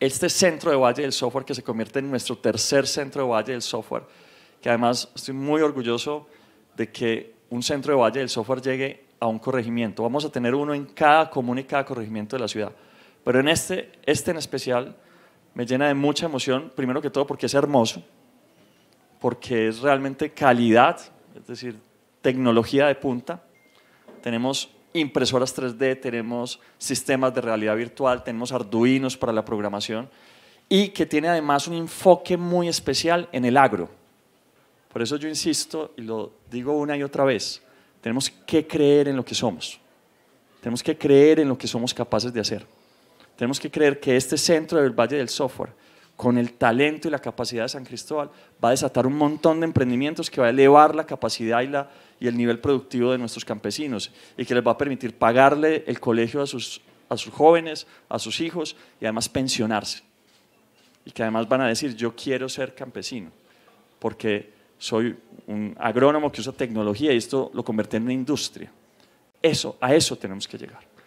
este centro de Valle del Software que se convierte en nuestro tercer centro de Valle del Software, que además estoy muy orgulloso de que un centro de Valle del Software llegue a un corregimiento. Vamos a tener uno en cada común y cada corregimiento de la ciudad. Pero en este, este en especial me llena de mucha emoción, primero que todo porque es hermoso, porque es realmente calidad, es decir, tecnología de punta. Tenemos impresoras 3D, tenemos sistemas de realidad virtual, tenemos arduinos para la programación y que tiene además un enfoque muy especial en el agro. Por eso yo insisto y lo digo una y otra vez, tenemos que creer en lo que somos, tenemos que creer en lo que somos capaces de hacer, tenemos que creer que este centro del Valle del Software, con el talento y la capacidad de San Cristóbal, va a desatar un montón de emprendimientos que va a elevar la capacidad y la y el nivel productivo de nuestros campesinos y que les va a permitir pagarle el colegio a sus, a sus jóvenes, a sus hijos y además pensionarse. Y que además van a decir, yo quiero ser campesino, porque soy un agrónomo que usa tecnología y esto lo convierte en una industria. Eso, a eso tenemos que llegar.